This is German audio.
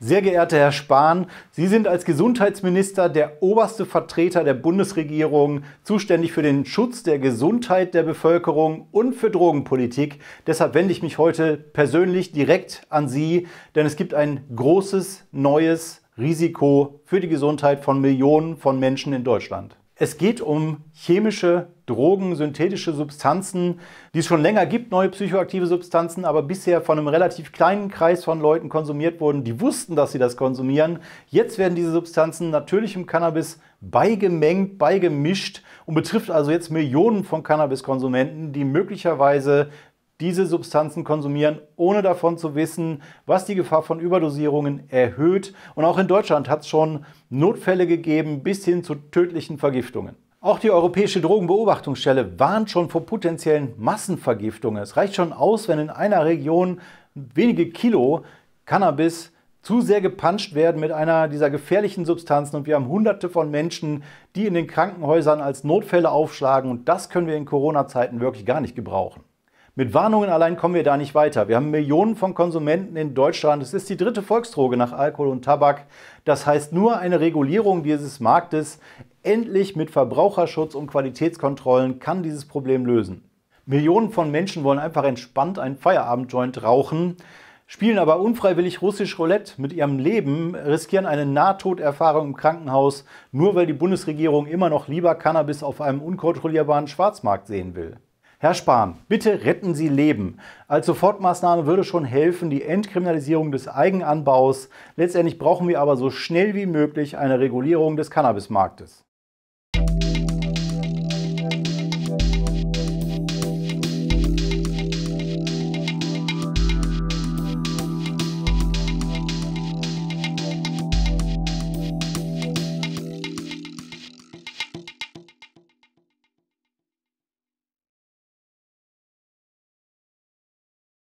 Sehr geehrter Herr Spahn, Sie sind als Gesundheitsminister der oberste Vertreter der Bundesregierung, zuständig für den Schutz der Gesundheit der Bevölkerung und für Drogenpolitik. Deshalb wende ich mich heute persönlich direkt an Sie, denn es gibt ein großes neues Risiko für die Gesundheit von Millionen von Menschen in Deutschland. Es geht um chemische Drogen, synthetische Substanzen, die es schon länger gibt, neue psychoaktive Substanzen, aber bisher von einem relativ kleinen Kreis von Leuten konsumiert wurden, die wussten, dass sie das konsumieren. Jetzt werden diese Substanzen natürlich im Cannabis beigemengt, beigemischt und betrifft also jetzt Millionen von Cannabiskonsumenten, die möglicherweise diese Substanzen konsumieren, ohne davon zu wissen, was die Gefahr von Überdosierungen erhöht. Und auch in Deutschland hat es schon Notfälle gegeben bis hin zu tödlichen Vergiftungen. Auch die Europäische Drogenbeobachtungsstelle warnt schon vor potenziellen Massenvergiftungen. Es reicht schon aus, wenn in einer Region wenige Kilo Cannabis zu sehr gepanscht werden mit einer dieser gefährlichen Substanzen und wir haben hunderte von Menschen, die in den Krankenhäusern als Notfälle aufschlagen und das können wir in Corona-Zeiten wirklich gar nicht gebrauchen. Mit Warnungen allein kommen wir da nicht weiter. Wir haben Millionen von Konsumenten in Deutschland. Es ist die dritte Volksdroge nach Alkohol und Tabak. Das heißt, nur eine Regulierung dieses Marktes, endlich mit Verbraucherschutz und Qualitätskontrollen, kann dieses Problem lösen. Millionen von Menschen wollen einfach entspannt einen Feierabendjoint rauchen, spielen aber unfreiwillig russisch Roulette mit ihrem Leben, riskieren eine Nahtoderfahrung im Krankenhaus, nur weil die Bundesregierung immer noch lieber Cannabis auf einem unkontrollierbaren Schwarzmarkt sehen will. Herr Spahn, bitte retten Sie Leben. Als Sofortmaßnahme würde schon helfen die Entkriminalisierung des Eigenanbaus. Letztendlich brauchen wir aber so schnell wie möglich eine Regulierung des Cannabismarktes.